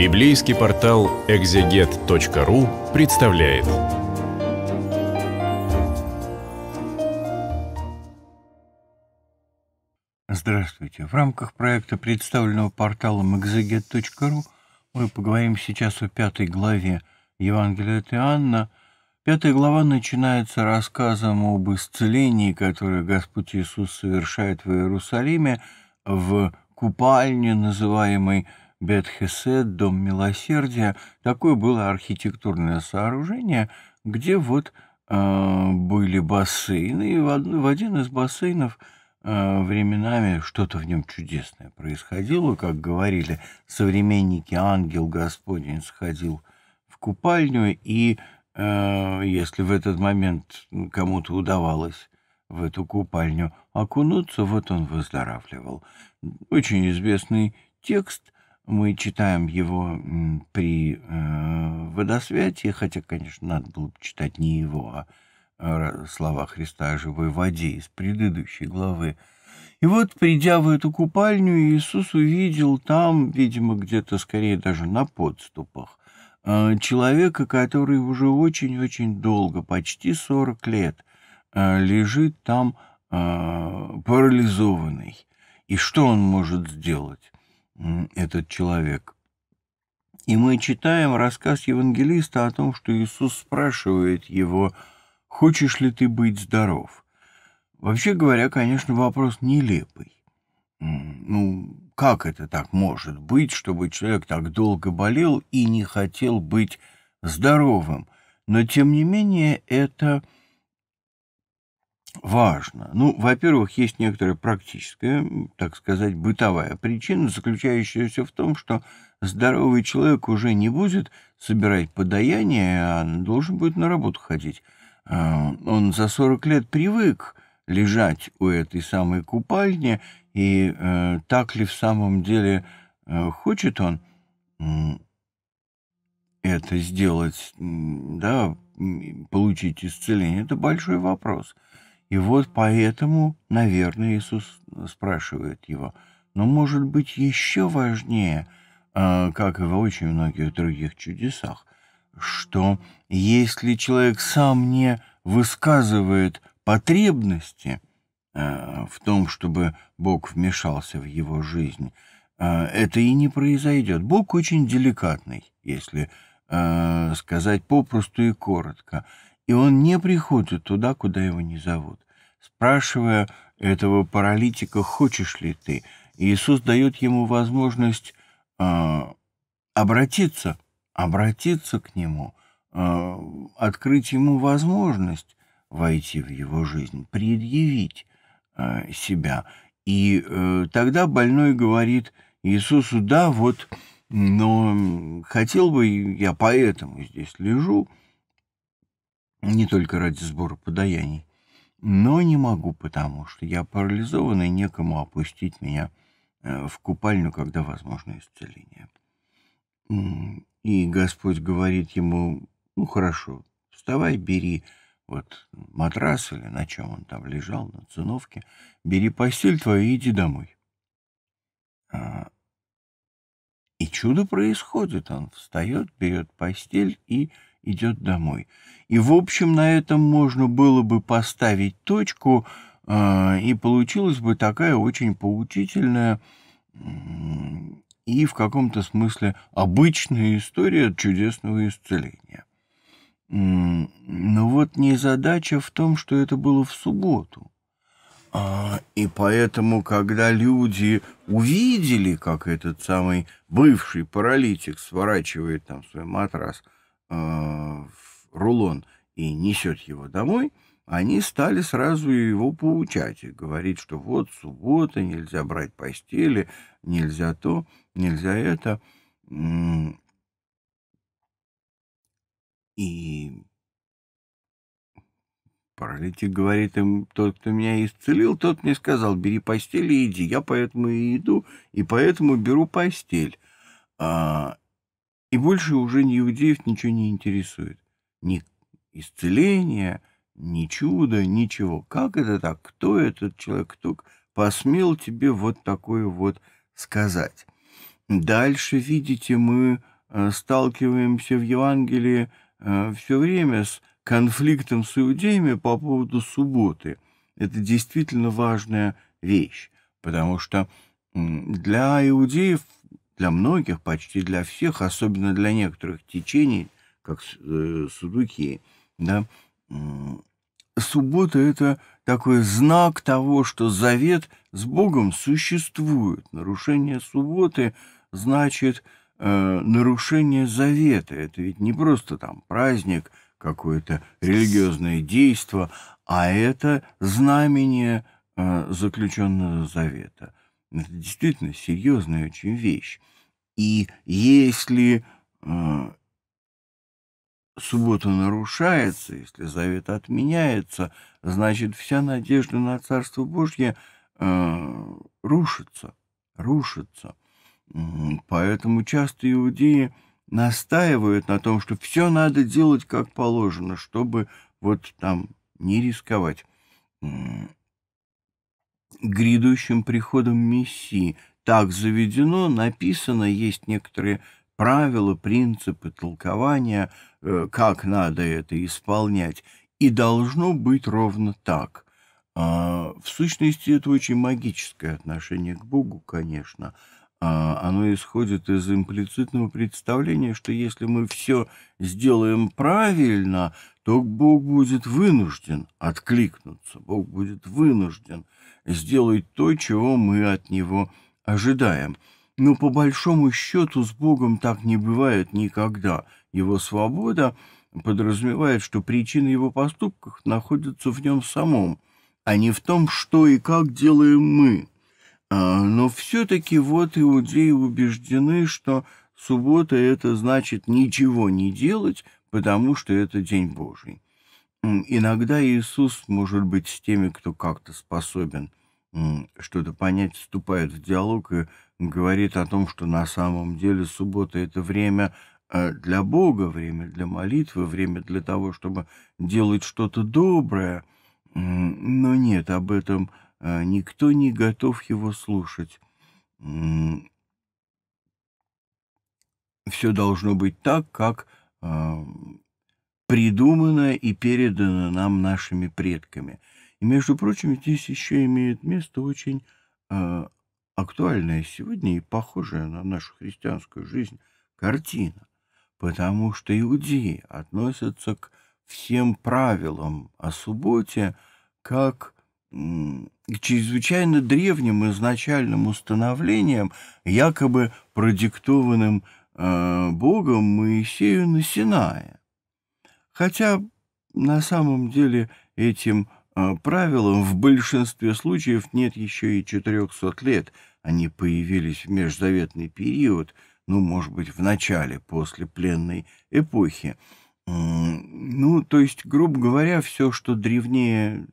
Библейский портал экзегет.ру представляет. Здравствуйте. В рамках проекта, представленного порталом экзегет.ру, мы поговорим сейчас о пятой главе Евангелия от Иоанна. Пятая глава начинается рассказом об исцелении, которое Господь Иисус совершает в Иерусалиме в купальне, называемой Бетхесед, Дом Милосердия. Такое было архитектурное сооружение, где вот э, были бассейны, и в, в один из бассейнов э, временами что-то в нем чудесное происходило, как говорили современники, ангел Господень сходил в купальню, и э, если в этот момент кому-то удавалось в эту купальню окунуться, вот он выздоравливал. Очень известный текст — мы читаем его при э, водосвятии, хотя, конечно, надо было бы читать не его, а э, слова Христа о живой воде из предыдущей главы. И вот, придя в эту купальню, Иисус увидел там, видимо, где-то скорее даже на подступах, э, человека, который уже очень-очень долго, почти 40 лет, э, лежит там э, парализованный. И что он может сделать? этот человек. И мы читаем рассказ евангелиста о том, что Иисус спрашивает его, «Хочешь ли ты быть здоров?» Вообще говоря, конечно, вопрос нелепый. Ну, как это так может быть, чтобы человек так долго болел и не хотел быть здоровым? Но, тем не менее, это важно? Ну, во-первых, есть некоторая практическая, так сказать, бытовая причина, заключающаяся в том, что здоровый человек уже не будет собирать подаяние, а должен будет на работу ходить. А, он за 40 лет привык лежать у этой самой купальни, и э, так ли в самом деле э, хочет он это сделать, да, получить исцеление, это большой вопрос. И вот поэтому, наверное, Иисус э, спрашивает его. Но, может быть, еще важнее, э, как и во очень многих других чудесах, что если человек сам не высказывает потребности э, в том, чтобы Бог вмешался в его жизнь, это и не произойдет. Бог очень деликатный, если сказать попросту и коротко и он не приходит туда, куда его не зовут. Спрашивая этого паралитика, хочешь ли ты, Иисус дает ему возможность э, обратиться, обратиться к нему, э, открыть ему возможность войти в его жизнь, предъявить э, себя. И э, тогда больной говорит Иисусу, да, вот, но хотел бы я поэтому здесь лежу, не только ради сбора подаяний, но не могу, потому что я парализован и некому опустить меня э, в купальню, когда возможно исцеление. И Господь говорит ему, ну хорошо, вставай, бери вот матрас или на чем он там лежал, на циновке, бери постель твою и иди домой. А, и чудо происходит, он встает, берет постель и идет домой. И, в общем, на этом можно было бы поставить точку, а, и получилась бы такая очень поучительная и в каком-то смысле обычная история чудесного исцеления. Но вот не задача в том, что это было в субботу. А, и поэтому, когда люди увидели, как этот самый бывший паралитик сворачивает там свой матрас – а, рулон и несет его домой, они стали сразу его поучать и говорить, что вот суббота, нельзя брать постели, нельзя то, нельзя это. И паралитик говорит им, тот, кто меня исцелил, тот мне сказал, бери постель и иди. Я поэтому и иду, и поэтому беру постель. А, и больше уже ни иудеев ничего не интересует. Ни исцеления, ни чуда, ничего. Как это так? Кто этот человек? Кто посмел тебе вот такое вот сказать? Дальше, видите, мы э, сталкиваемся в Евангелии э, все время с конфликтом с иудеями по поводу субботы. Это действительно важная вещь, потому что для иудеев для многих, почти для всех, особенно для некоторых течений, как э, судуки, да, суббота — это такой знак того, что завет с Богом существует. Нарушение субботы значит э, нарушение завета. Это ведь не просто там праздник, какое-то религиозное действие, а это знамение э, заключенного завета. Это действительно серьезная очень вещь. И если э, суббота нарушается, если завет отменяется, значит, вся надежда на Царство Божье э, рушится, рушится. Поэтому часто иудеи настаивают на том, что все надо делать как положено, чтобы вот там не рисковать грядущим приходом Мессии – так заведено, написано, есть некоторые правила, принципы толкования, э, как надо это исполнять. И должно быть ровно так. А, в сущности, это очень магическое отношение к Богу, конечно. А, оно исходит из имплицитного представления, что если мы все сделаем правильно, то Бог будет вынужден откликнуться, Бог будет вынужден сделать то, чего мы от Него ожидаем. Но по большому счету с Богом так не бывает никогда. Его свобода подразумевает, что причины его поступков находятся в нем самом, а не в том, что и как делаем мы. А, но все-таки вот иудеи убеждены, что суббота – это значит ничего не делать, потому что это день Божий. Иногда Иисус может быть с теми, кто как-то способен – что-то понять, вступает в диалог и говорит о том, что на самом деле суббота — это время э, для Бога, время для молитвы, время для того, чтобы делать что-то доброе. Но нет, об этом э, никто не готов его слушать. Все должно быть так, как э, придумано и передано нам нашими предками — и, между прочим, здесь еще имеет место очень э, актуальная сегодня и похожая на нашу христианскую жизнь картина, потому что иудеи относятся к всем правилам о субботе как к чрезвычайно древним изначальным установлениям, якобы продиктованным э, Богом Моисею на Синае. Хотя на самом деле этим а правилам в большинстве случаев нет еще и 400 лет. Они появились в межзаветный период, ну, может быть, в начале, после пленной эпохи. Ну, то есть, грубо говоря, все, что древнее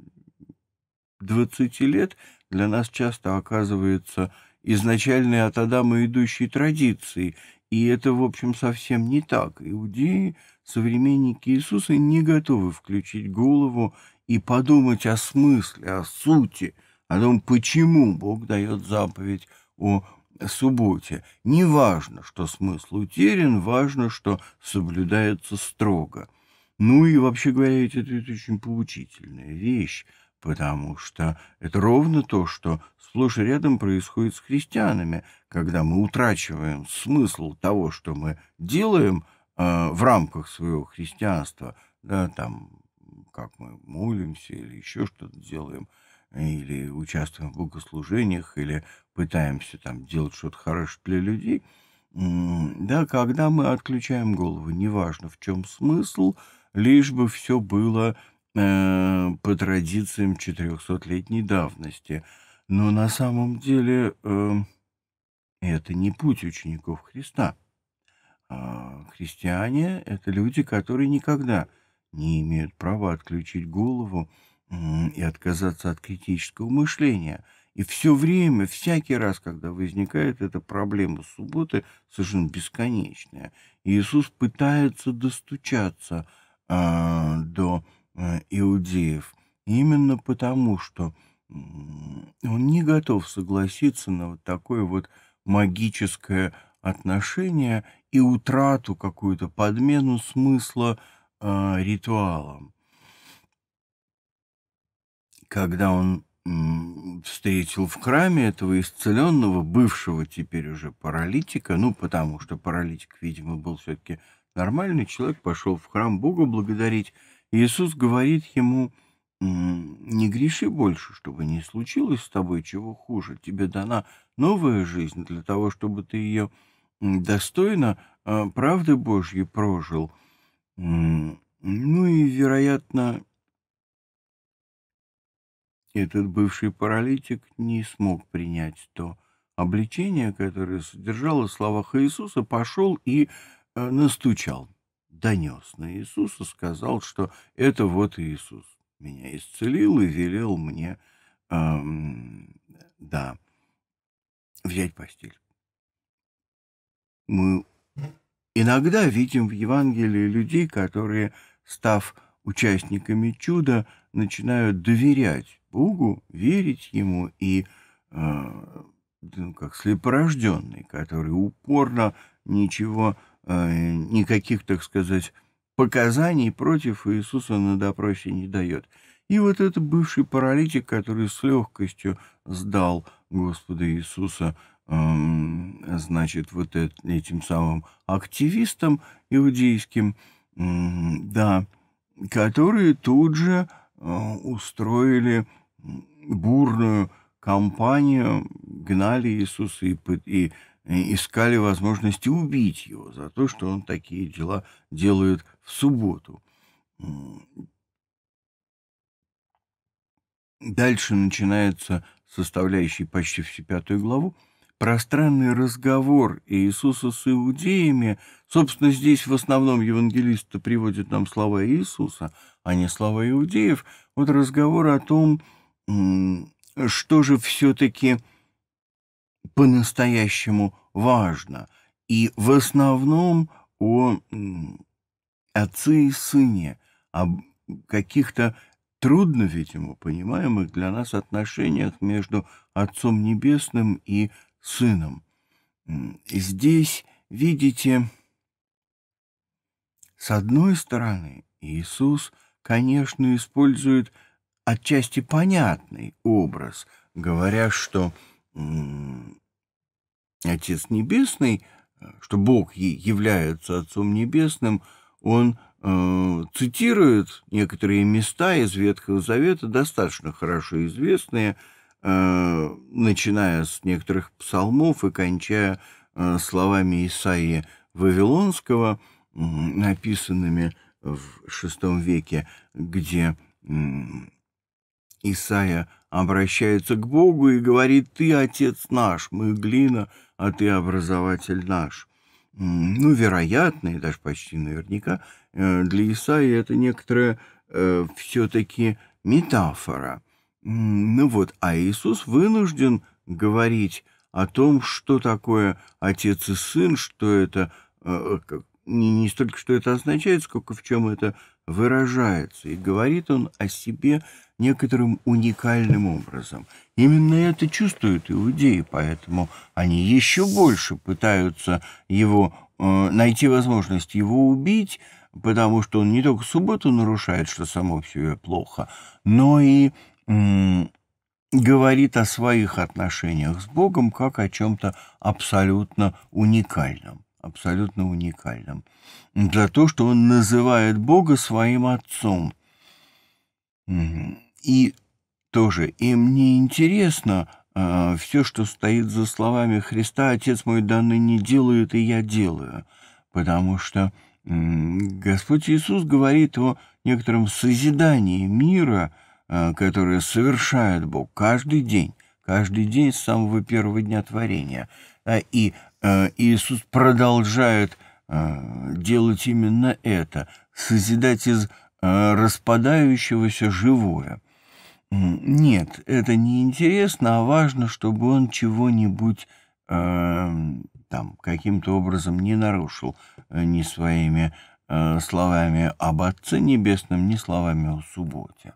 20 лет, для нас часто оказывается изначальной от Адама идущей традицией. И это, в общем, совсем не так. Иудеи, современники Иисуса, не готовы включить голову и подумать о смысле, о сути, о том, почему Бог дает заповедь о субботе. Не важно, что смысл утерян, важно, что соблюдается строго. Ну и, вообще говоря, это, это очень поучительная вещь, потому что это ровно то, что сплошь и рядом происходит с христианами, когда мы утрачиваем смысл того, что мы делаем э, в рамках своего христианства, да, там, как мы молимся или еще что-то делаем, или участвуем в богослужениях, или пытаемся там делать что-то хорошее для людей, да, когда мы отключаем голову, неважно в чем смысл, лишь бы все было э, по традициям 400-летней давности. Но на самом деле э, это не путь учеников Христа. А, христиане — это люди, которые никогда не имеют права отключить голову и отказаться от критического мышления. И все время, всякий раз, когда возникает эта проблема субботы, совершенно бесконечная, Иисус пытается достучаться э, до э, иудеев. Именно потому, что э, он не готов согласиться на вот такое вот магическое отношение и утрату какую-то подмену смысла э, э, а, ритуалам. Когда он встретил в храме этого исцеленного, бывшего теперь уже паралитика, ну, потому что паралитик, видимо, был все-таки нормальный человек, пошел в храм Бога благодарить. Иисус говорит ему, не греши больше, чтобы не случилось с тобой чего хуже. Тебе дана новая жизнь для того, чтобы ты ее достойно а, правды Божьей прожил – ну и, вероятно, этот бывший паралитик не смог принять то обличение, которое содержало в словах Иисуса, пошел и э, настучал, донес на Иисуса, сказал, что это вот Иисус меня исцелил и велел мне, эм, да, взять постель. Мы Иногда видим в Евангелии людей, которые, став участниками чуда, начинают доверять Богу, верить Ему и, э, ну, как слепорожденный, который упорно ничего, э, никаких, так сказать, показаний против Иисуса на допросе не дает. И вот этот бывший паралитик, который с легкостью сдал Господа Иисуса Эм, значит, вот этим самым активистам иудейским, да, которые тут же э, устроили бурную кампанию, гнали Иисуса и, и искали возможности убить его за то, что он такие дела делает в субботу. Дальше начинается составляющий почти всю пятую главу – пространный разговор Иисуса с иудеями, собственно, здесь в основном евангелисты приводят нам слова Иисуса, а не слова иудеев, вот разговор о том, что же все-таки по-настоящему важно. И в основном о отце и сыне, о каких-то трудно, видимо, понимаемых для нас отношениях между Отцом Небесным и сыном. Здесь, видите, с одной стороны, Иисус, конечно, использует отчасти понятный образ, говоря, что Отец Небесный, что Бог является Отцом Небесным, он э, цитирует некоторые места из Ветхого Завета, достаточно хорошо известные, э, Э, начиная с некоторых псалмов и кончая э, словами Исаии Вавилонского, написанными в VI веке, где Исаия обращается к Богу и говорит, «Ты, Отец наш, мы глина, а ты образователь наш». Ну, вероятно, и даже почти наверняка, э, для Исаия это некоторая э, все-таки метафора – ну вот, а Иисус вынужден говорить о том, что такое отец и сын, что это э, не столько, что это означает, сколько в чем это выражается. И говорит он о себе некоторым уникальным образом. Именно это чувствуют иудеи, поэтому они еще больше пытаются его э, найти возможность его убить, потому что он не только субботу нарушает, что само в себе плохо, но и говорит о своих отношениях с Богом как о чем-то абсолютно уникальном. Абсолютно уникальном. Для того, что он называет Бога своим отцом. И тоже им не интересно э, а, все, что стоит за словами Христа, Отец мой данный не делает, и я делаю. Потому что э, Господь Иисус говорит о некотором созидании мира – Э, которые совершает Бог каждый день, каждый день с самого первого дня творения. А, и э, Иисус продолжает э, делать именно это, созидать из распадающегося живое. Нет, это не интересно, а важно, чтобы он чего-нибудь там каким-то образом не нарушил ни своими словами об Отце Небесном, ни словами о субботе.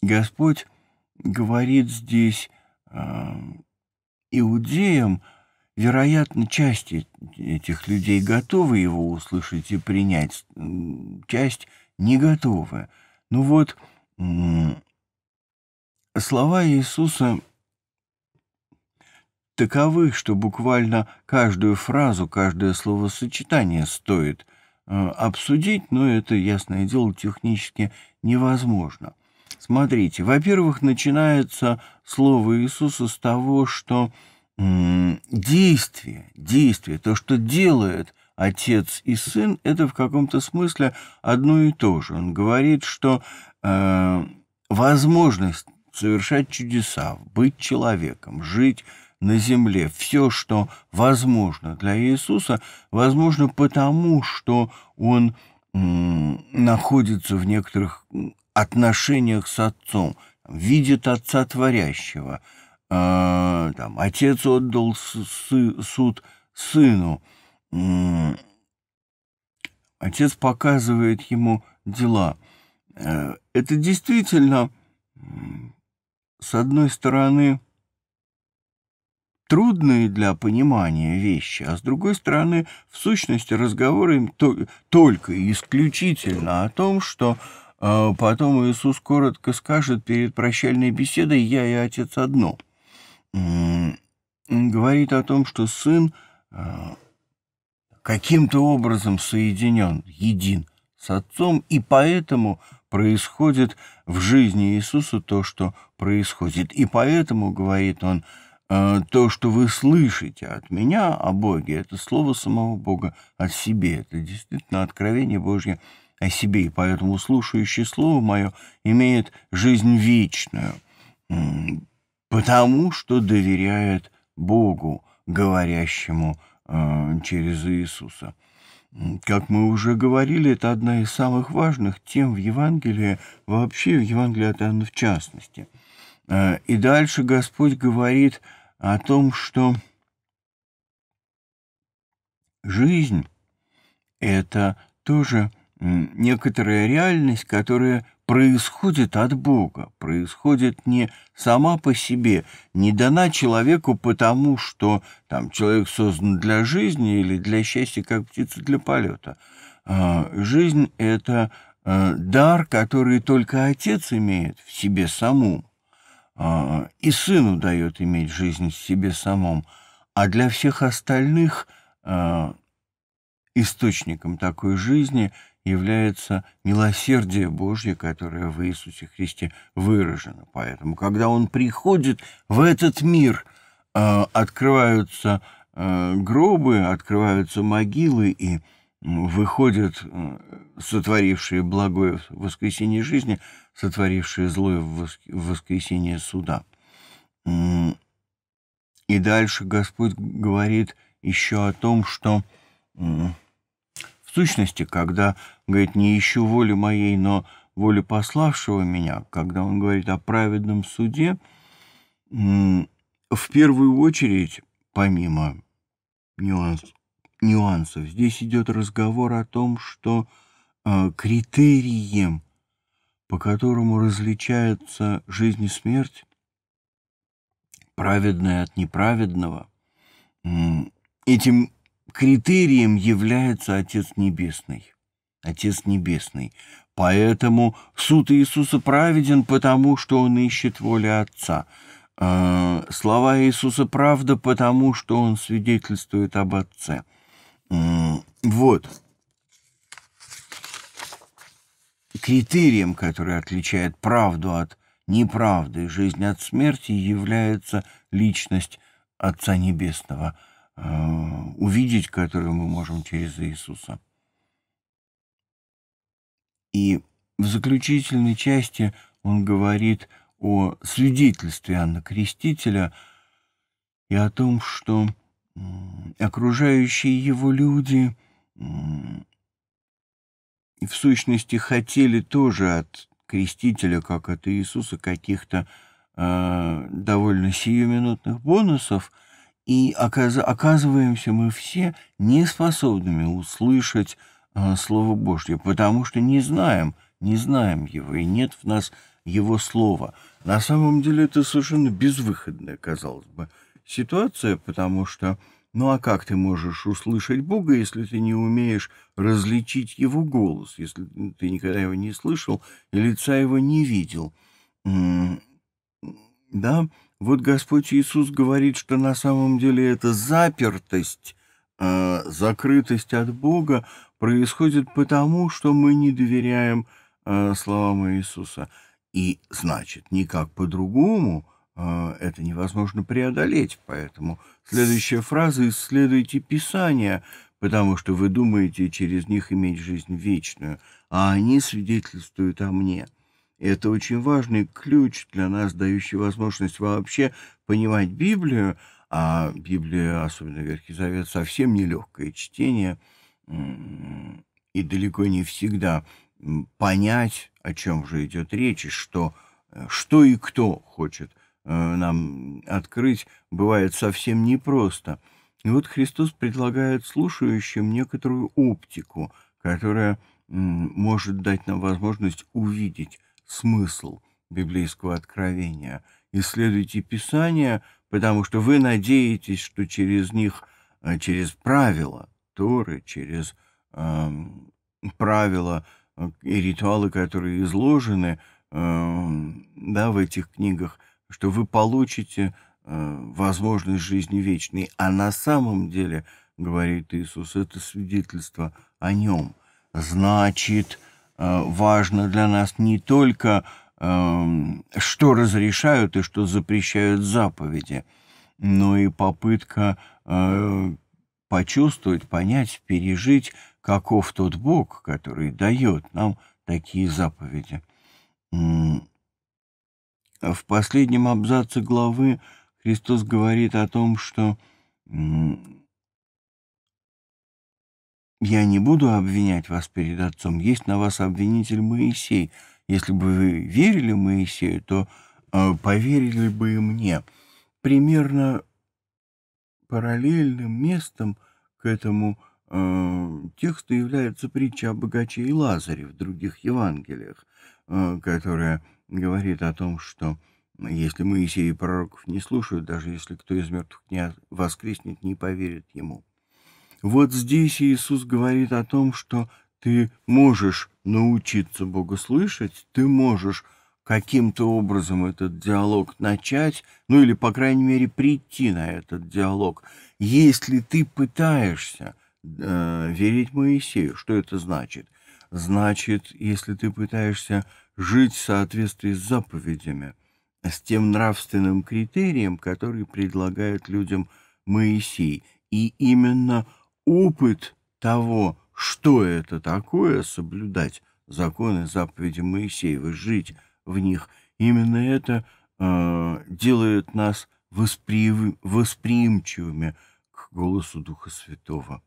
Господь говорит здесь а, иудеям, вероятно, части этих людей готовы его услышать и принять, часть не готова. Ну вот, слова Иисуса таковы, что буквально каждую фразу, каждое словосочетание стоит – Э, обсудить, но это, ясное дело, технически невозможно. Смотрите, во-первых, начинается слово Иисуса с того, что действие, действие, то, что делает отец и сын, это в каком-то смысле одно и то же. Он говорит, что э, возможность совершать чудеса, быть человеком, жить на земле. Все, что возможно для Иисуса, возможно потому, что он находится в некоторых отношениях с Отцом, видит Отца Творящего. А, там, отец отдал суд сыну. отец показывает ему дела. Э, это действительно, с одной стороны, трудные для понимания вещи, а с другой стороны, в сущности, разговоры только и исключительно о том, что э, потом Иисус коротко скажет перед прощальной беседой «Я и Отец одно». говорит о том, что Сын э, каким-то образом соединен, един с Отцом, и поэтому происходит в жизни Иисуса то, что происходит. И поэтому, говорит он, э, Э, то, что вы слышите от меня о Боге, это слово самого Бога о себе. Это действительно откровение Божье о себе. И поэтому слушающее слово мое имеет жизнь вечную, потому что доверяет Богу, говорящему э, через Иисуса. Как мы уже говорили, это одна из самых важных тем в Евангелии, вообще в Евангелии от Иоанна в частности э, – и дальше Господь говорит о том, что жизнь — это тоже некоторая реальность, которая происходит от Бога, происходит не сама по себе, не дана человеку потому, что там человек создан для жизни или для счастья, как птица для полета. А, жизнь — это э, дар, который только Отец имеет в себе саму. А, и сыну дает иметь жизнь в себе самом, а для всех остальных а, источником такой жизни является милосердие Божье, которое в Иисусе Христе выражено. Поэтому, когда Он приходит в этот мир, а, открываются гробы, открываются могилы и выходят сотворившие благое воскресение жизни – сотворившие злое в воскресенье суда. И дальше Господь говорит еще о том, что в сущности, когда, говорит, не ищу воли моей, но воли пославшего меня, когда он говорит о праведном суде, в первую очередь, помимо нюанс, нюансов, здесь идет разговор о том, что э, критерием – по которому различаются жизнь и смерть, праведное от неправедного, этим критерием является Отец Небесный. Отец Небесный. Поэтому суд Иисуса праведен, потому что он ищет воля Отца. А, слова Иисуса правда, потому что он свидетельствует об Отце. Вот. Критерием, который отличает правду от неправды, жизнь от смерти, является личность Отца Небесного, а, увидеть которую мы можем через Иисуса. И в заключительной части он говорит о свидетельстве Анна Крестителя и о том, что окружающие его люди в сущности, хотели тоже от Крестителя, как от Иисуса, каких-то э, довольно сиюминутных бонусов, и оказ оказываемся мы все неспособными услышать э, Слово Божье, потому что не знаем, не знаем его, и нет в нас его слова. На самом деле это совершенно безвыходная, казалось бы, ситуация, потому что ну а как ты можешь услышать Бога, если ты не умеешь различить его голос, если ты никогда его не слышал и лица его не видел? Да, вот Господь Иисус говорит, что на самом деле эта запертость, э, закрытость от Бога происходит потому, что мы не доверяем э, словам Иисуса. И значит, никак по-другому – а, это невозможно преодолеть, поэтому следующая фраза «исследуйте Писание», потому что вы думаете через них иметь жизнь вечную, а они свидетельствуют о мне. И это очень важный ключ для нас, дающий возможность вообще понимать Библию, а Библия, особенно Ветхий Завет, совсем нелегкое чтение, и далеко не всегда понять, о чем же идет речь, и что, э, что и кто хочет – Э, нам открыть, бывает совсем непросто. И вот Христос предлагает слушающим некоторую оптику, которая может дать нам возможность увидеть смысл библейского откровения. Исследуйте Писание, потому что вы надеетесь, что через них, э, через правила Торы, через эм, э, правила и ритуалы, которые изложены э, да, в этих книгах – что вы получите э, возможность жизни вечной. А на самом деле, говорит Иисус, это свидетельство о нем. Значит, э, важно для нас не только, э, что разрешают и что запрещают заповеди, но и попытка э, почувствовать, понять, пережить, каков тот Бог, который дает нам такие заповеди. А в последнем абзаце главы Христос говорит о том, что «Я не буду обвинять вас перед Отцом, есть на вас обвинитель Моисей. Если бы вы верили Моисею, то а, поверили бы и мне». Примерно параллельным местом к этому э, тексту является притча о богаче и Лазаре в других Евангелиях, э, которая говорит о том, что если Моисей и пророков не слушают, даже если кто из мертвых не воскреснет, не поверит ему. Вот здесь Иисус говорит о том, что ты можешь научиться Бога слышать, ты можешь каким-то образом этот диалог начать, ну или, по крайней мере, прийти на этот диалог. Если ты пытаешься э, верить Моисею, что это значит? Значит, если ты пытаешься жить в соответствии с заповедями, с тем нравственным критерием, который предлагает людям Моисей. И именно опыт того, что это такое, соблюдать законы, заповеди Моисеева, жить в них, именно это э, делает нас воспри... восприимчивыми к голосу Духа Святого.